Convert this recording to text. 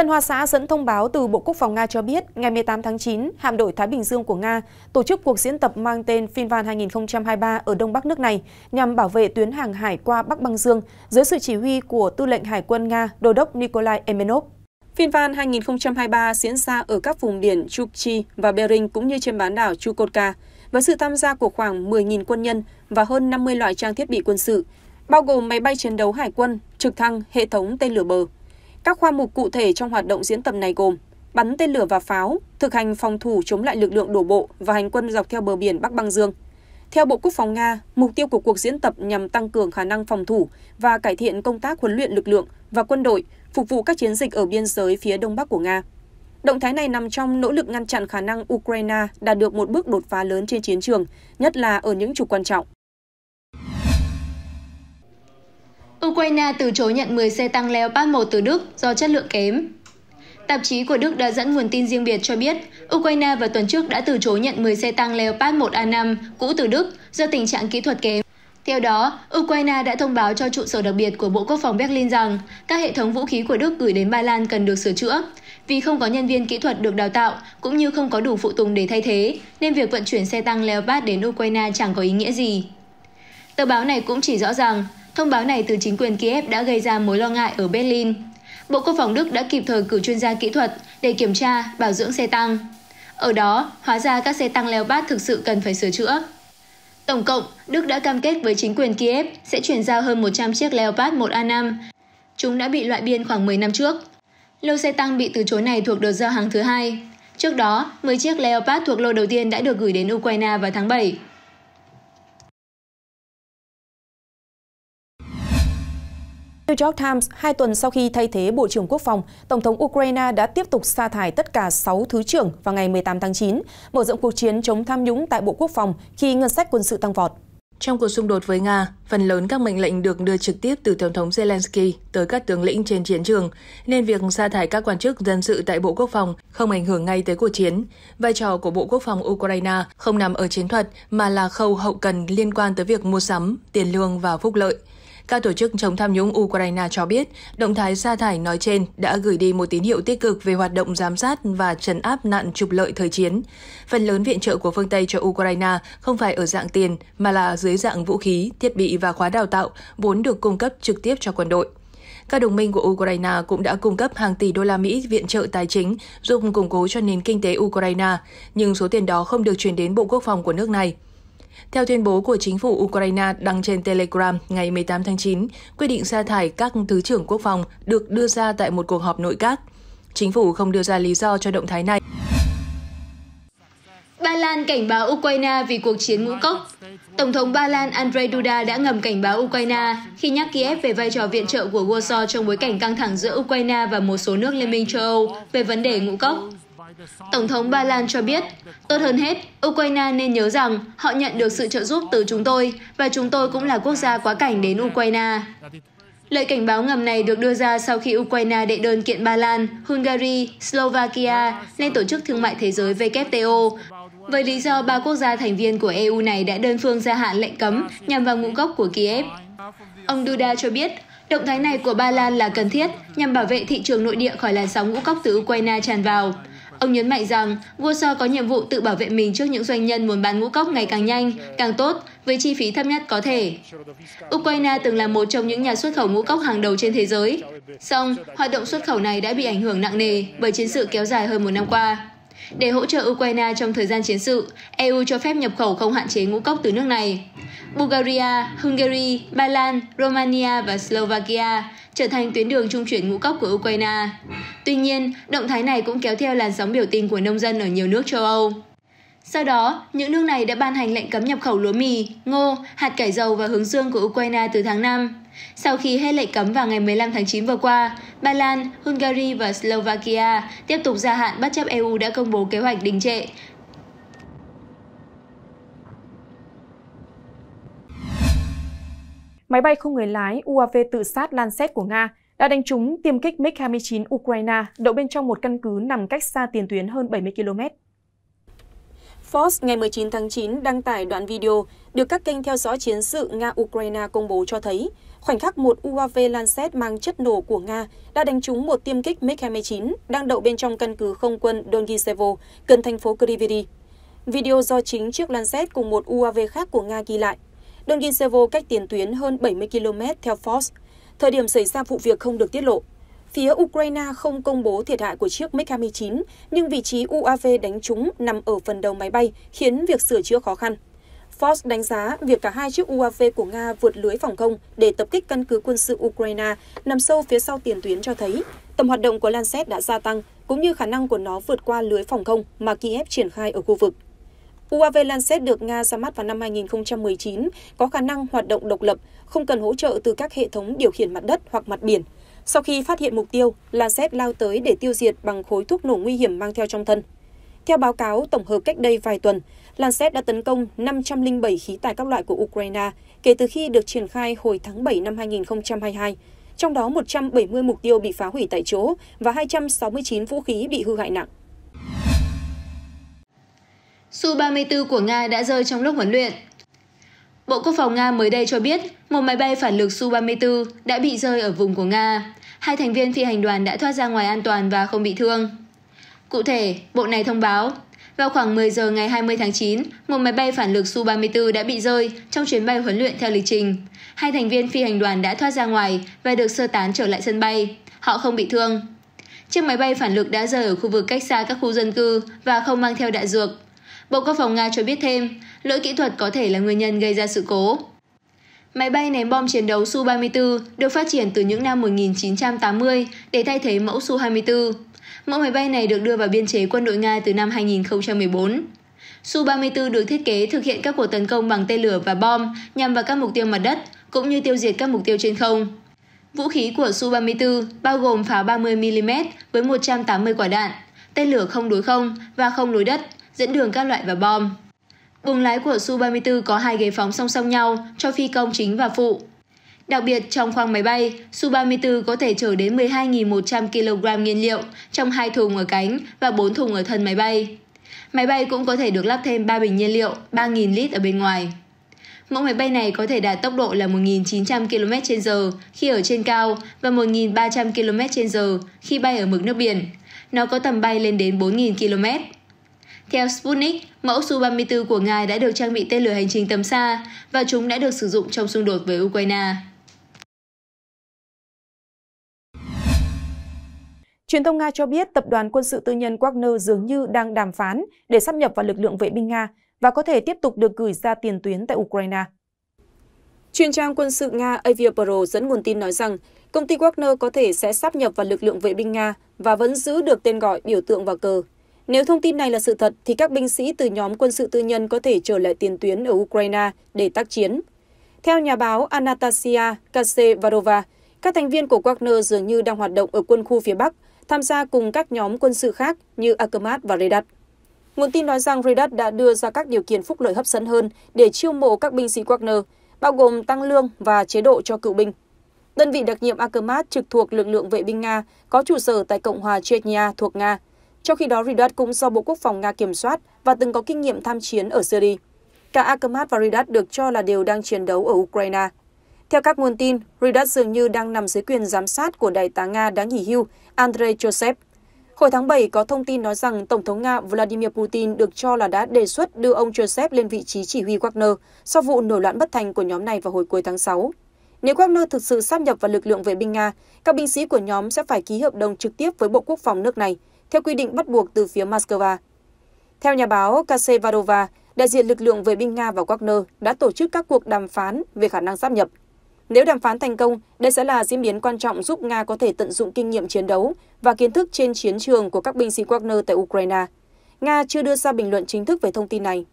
Tân Hoa Xã dẫn thông báo từ Bộ Quốc phòng Nga cho biết, ngày 18 tháng 9, hạm đội Thái Bình Dương của Nga tổ chức cuộc diễn tập mang tên Finvan 2023 ở Đông Bắc nước này nhằm bảo vệ tuyến hàng hải qua Bắc Băng Dương dưới sự chỉ huy của Tư lệnh Hải quân Nga, Đô đốc Nikolai Emenov. Finvan 2023 diễn ra ở các vùng biển Chukchi và Bering cũng như trên bán đảo Chukotka với sự tham gia của khoảng 10.000 quân nhân và hơn 50 loại trang thiết bị quân sự, bao gồm máy bay chiến đấu hải quân, trực thăng, hệ thống tên lửa bờ. Các khoa mục cụ thể trong hoạt động diễn tập này gồm bắn tên lửa và pháo, thực hành phòng thủ chống lại lực lượng đổ bộ và hành quân dọc theo bờ biển Bắc Băng Dương. Theo Bộ Quốc phòng Nga, mục tiêu của cuộc diễn tập nhằm tăng cường khả năng phòng thủ và cải thiện công tác huấn luyện lực lượng và quân đội phục vụ các chiến dịch ở biên giới phía đông bắc của Nga. Động thái này nằm trong nỗ lực ngăn chặn khả năng Ukraine đạt được một bước đột phá lớn trên chiến trường, nhất là ở những trục quan trọng. Ukraine từ chối nhận 10 xe tăng Leopard 1 từ Đức do chất lượng kém. Tạp chí của Đức đã dẫn nguồn tin riêng biệt cho biết, Ukraine vào tuần trước đã từ chối nhận 10 xe tăng Leopard 1A5 cũ từ Đức do tình trạng kỹ thuật kém. Theo đó, Ukraine đã thông báo cho trụ sở đặc biệt của Bộ Quốc phòng Berlin rằng các hệ thống vũ khí của Đức gửi đến Ba Lan cần được sửa chữa. Vì không có nhân viên kỹ thuật được đào tạo, cũng như không có đủ phụ tùng để thay thế, nên việc vận chuyển xe tăng Leopard đến Ukraine chẳng có ý nghĩa gì. Tờ báo này cũng chỉ rõ rằng, Thông báo này từ chính quyền Kiev đã gây ra mối lo ngại ở Berlin. Bộ Quốc phòng Đức đã kịp thời cử chuyên gia kỹ thuật để kiểm tra, bảo dưỡng xe tăng. Ở đó, hóa ra các xe tăng Leopard thực sự cần phải sửa chữa. Tổng cộng, Đức đã cam kết với chính quyền Kiev sẽ chuyển giao hơn 100 chiếc Leopard 1A5. Chúng đã bị loại biên khoảng 10 năm trước. Lô xe tăng bị từ chối này thuộc đợt giao hàng thứ hai. Trước đó, 10 chiếc Leopard thuộc lô đầu tiên đã được gửi đến Ukraine vào tháng 7. New York Times, hai tuần sau khi thay thế Bộ trưởng Quốc phòng, Tổng thống Ukraine đã tiếp tục sa thải tất cả 6 thứ trưởng vào ngày 18 tháng 9, mở rộng cuộc chiến chống tham nhũng tại Bộ Quốc phòng khi ngân sách quân sự tăng vọt. Trong cuộc xung đột với Nga, phần lớn các mệnh lệnh được đưa trực tiếp từ Tổng thống Zelensky tới các tướng lĩnh trên chiến trường, nên việc sa thải các quan chức dân sự tại Bộ Quốc phòng không ảnh hưởng ngay tới cuộc chiến. Vai trò của Bộ Quốc phòng Ukraine không nằm ở chiến thuật mà là khâu hậu cần liên quan tới việc mua sắm, tiền lương và phúc lợi. Các tổ chức chống tham nhũng Ukraine cho biết, động thái sa thải nói trên đã gửi đi một tín hiệu tích cực về hoạt động giám sát và trấn áp nạn trục lợi thời chiến. Phần lớn viện trợ của phương Tây cho Ukraine không phải ở dạng tiền mà là dưới dạng vũ khí, thiết bị và khóa đào tạo vốn được cung cấp trực tiếp cho quân đội. Các đồng minh của Ukraine cũng đã cung cấp hàng tỷ đô la Mỹ viện trợ tài chính giúp củng cố cho nền kinh tế Ukraine, nhưng số tiền đó không được chuyển đến Bộ Quốc phòng của nước này. Theo tuyên bố của chính phủ Ukraine đăng trên Telegram ngày 18 tháng 9, quyết định sa thải các thứ trưởng quốc phòng được đưa ra tại một cuộc họp nội các. Chính phủ không đưa ra lý do cho động thái này. Ba Lan cảnh báo Ukraine vì cuộc chiến ngũ cốc. Tổng thống Ba Lan Andrzej Duda đã ngầm cảnh báo Ukraine khi nhắc Kiev về vai trò viện trợ của Warsaw trong bối cảnh căng thẳng giữa Ukraine và một số nước Liên minh châu Âu về vấn đề ngũ cốc. Tổng thống Ba Lan cho biết, tốt hơn hết, Ukraine nên nhớ rằng họ nhận được sự trợ giúp từ chúng tôi và chúng tôi cũng là quốc gia quá cảnh đến Ukraine. Lời cảnh báo ngầm này được đưa ra sau khi Ukraine đệ đơn kiện Ba Lan, Hungary, Slovakia lên Tổ chức Thương mại Thế giới WTO với lý do ba quốc gia thành viên của EU này đã đơn phương gia hạn lệnh cấm nhằm vào ngũ cốc của Kiev. Ông Duda cho biết, động thái này của Ba Lan là cần thiết nhằm bảo vệ thị trường nội địa khỏi làn sóng ngũ cốc từ Ukraine tràn vào ông nhấn mạnh rằng warsaw có nhiệm vụ tự bảo vệ mình trước những doanh nhân muốn bán ngũ cốc ngày càng nhanh càng tốt với chi phí thấp nhất có thể ukraine từng là một trong những nhà xuất khẩu ngũ cốc hàng đầu trên thế giới song hoạt động xuất khẩu này đã bị ảnh hưởng nặng nề bởi chiến sự kéo dài hơn một năm qua để hỗ trợ Ukraine trong thời gian chiến sự, EU cho phép nhập khẩu không hạn chế ngũ cốc từ nước này. Bulgaria, Hungary, Ba Lan, Romania và Slovakia trở thành tuyến đường trung chuyển ngũ cốc của Ukraine. Tuy nhiên, động thái này cũng kéo theo làn sóng biểu tình của nông dân ở nhiều nước châu Âu. Sau đó, những nước này đã ban hành lệnh cấm nhập khẩu lúa mì, ngô, hạt cải dầu và hướng dương của Ukraine từ tháng 5. Sau khi hết lệnh cấm vào ngày 15 tháng 9 vừa qua, Ba Lan, Hungary và Slovakia tiếp tục gia hạn bất chấp EU đã công bố kế hoạch đình trệ máy bay không người lái UAV tự sát Lancet của Nga đã đánh trúng tiêm kích MiG-29 Ukraine đậu bên trong một căn cứ nằm cách xa tiền tuyến hơn 70 km. Fox ngày 19 tháng 9 đăng tải đoạn video được các kênh theo dõi chiến sự Nga-Ukraine công bố cho thấy Khoảnh khắc một UAV Lancet mang chất nổ của Nga đã đánh trúng một tiêm kích MiG-29 đang đậu bên trong căn cứ không quân Dongisevo, gần thành phố Kriviri. Video do chính chiếc Lancet cùng một UAV khác của Nga ghi lại. Dongisevo cách tiền tuyến hơn 70 km theo Fox. Thời điểm xảy ra vụ việc không được tiết lộ. Phía Ukraine không công bố thiệt hại của chiếc MiG-29, nhưng vị trí UAV đánh trúng nằm ở phần đầu máy bay, khiến việc sửa chữa khó khăn. Forbes đánh giá việc cả hai chiếc UAV của Nga vượt lưới phòng không để tập kích căn cứ quân sự Ukraine nằm sâu phía sau tiền tuyến cho thấy tầm hoạt động của Lancet đã gia tăng, cũng như khả năng của nó vượt qua lưới phòng không mà Kiev triển khai ở khu vực. UAV Lancet được Nga ra mắt vào năm 2019, có khả năng hoạt động độc lập, không cần hỗ trợ từ các hệ thống điều khiển mặt đất hoặc mặt biển. Sau khi phát hiện mục tiêu, Lancet lao tới để tiêu diệt bằng khối thuốc nổ nguy hiểm mang theo trong thân. Theo báo cáo tổng hợp cách đây vài tuần, lan xét đã tấn công 507 khí tài các loại của Ukraine kể từ khi được triển khai hồi tháng 7 năm 2022, trong đó 170 mục tiêu bị phá hủy tại chỗ và 269 vũ khí bị hư hại nặng. Su-34 của Nga đã rơi trong lúc huấn luyện. Bộ Quốc phòng Nga mới đây cho biết một máy bay phản lực Su-34 đã bị rơi ở vùng của Nga. Hai thành viên phi hành đoàn đã thoát ra ngoài an toàn và không bị thương. Cụ thể, bộ này thông báo vào khoảng 10 giờ ngày 20 tháng 9, một máy bay phản lực Su-34 đã bị rơi trong chuyến bay huấn luyện theo lịch trình. Hai thành viên phi hành đoàn đã thoát ra ngoài và được sơ tán trở lại sân bay. Họ không bị thương. Chiếc máy bay phản lực đã rơi ở khu vực cách xa các khu dân cư và không mang theo đạn dược. Bộ Quốc phòng Nga cho biết thêm, lỗi kỹ thuật có thể là nguyên nhân gây ra sự cố. Máy bay ném bom chiến đấu Su-34 được phát triển từ những năm 1980 để thay thế mẫu Su-24. Mẫu máy bay này được đưa vào biên chế quân đội Nga từ năm 2014. Su-34 được thiết kế thực hiện các cuộc tấn công bằng tên lửa và bom nhằm vào các mục tiêu mặt đất, cũng như tiêu diệt các mục tiêu trên không. Vũ khí của Su-34 bao gồm pháo 30mm với 180 quả đạn, tên lửa không đối không và không đối đất, dẫn đường các loại và bom. Buồng lái của Su-34 có hai ghế phóng song song nhau cho phi công chính và phụ, Đặc biệt, trong khoang máy bay, Su-34 có thể chở đến 12.100 kg nhiên liệu trong hai thùng ở cánh và 4 thùng ở thân máy bay. Máy bay cũng có thể được lắp thêm 3 bình nhiên liệu 3.000 lít ở bên ngoài. Mẫu máy bay này có thể đạt tốc độ là 1.900 km h khi ở trên cao và 1.300 km h khi bay ở mực nước biển. Nó có tầm bay lên đến 4.000 km. Theo Sputnik, mẫu Su-34 của Nga đã được trang bị tên lửa hành trình tầm xa và chúng đã được sử dụng trong xung đột với Ukraine. Truyền thông Nga cho biết tập đoàn quân sự tư nhân Wagner dường như đang đàm phán để sắp nhập vào lực lượng vệ binh Nga và có thể tiếp tục được gửi ra tiền tuyến tại Ukraine. Chuyên trang quân sự Nga Aviapro dẫn nguồn tin nói rằng công ty Wagner có thể sẽ sắp nhập vào lực lượng vệ binh Nga và vẫn giữ được tên gọi, biểu tượng và cờ. Nếu thông tin này là sự thật, thì các binh sĩ từ nhóm quân sự tư nhân có thể trở lại tiền tuyến ở Ukraine để tác chiến. Theo nhà báo Anastasia Kasevarova, các thành viên của Wagner dường như đang hoạt động ở quân khu phía Bắc – tham gia cùng các nhóm quân sự khác như Akamat và Redat. Nguồn tin nói rằng Redat đã đưa ra các điều kiện phúc lợi hấp dẫn hơn để chiêu mộ các binh sĩ Wagner, bao gồm tăng lương và chế độ cho cựu binh. Đơn vị đặc nhiệm Akamat trực thuộc lực lượng vệ binh Nga có trụ sở tại Cộng hòa Chechnya thuộc Nga, trong khi đó Redat cũng do Bộ Quốc phòng Nga kiểm soát và từng có kinh nghiệm tham chiến ở Syria. Cả Akamat và Redat được cho là đều đang chiến đấu ở Ukraine. Theo các nguồn tin, Rydat dường như đang nằm dưới quyền giám sát của đại tá Nga đã nghỉ hưu Andrei Joseph. Hồi tháng 7 có thông tin nói rằng Tổng thống Nga Vladimir Putin được cho là đã đề xuất đưa ông Joseph lên vị trí chỉ huy Wagner sau vụ nổi loạn bất thành của nhóm này vào hồi cuối tháng 6. Nếu Wagner thực sự sáp nhập vào lực lượng vệ binh Nga, các binh sĩ của nhóm sẽ phải ký hợp đồng trực tiếp với Bộ Quốc phòng nước này, theo quy định bắt buộc từ phía Moscow. Theo nhà báo Kasevadova, đại diện lực lượng vệ binh Nga và Wagner đã tổ chức các cuộc đàm phán về khả năng sáp nhập. Nếu đàm phán thành công, đây sẽ là diễn biến quan trọng giúp Nga có thể tận dụng kinh nghiệm chiến đấu và kiến thức trên chiến trường của các binh sĩ Wagner tại Ukraine. Nga chưa đưa ra bình luận chính thức về thông tin này.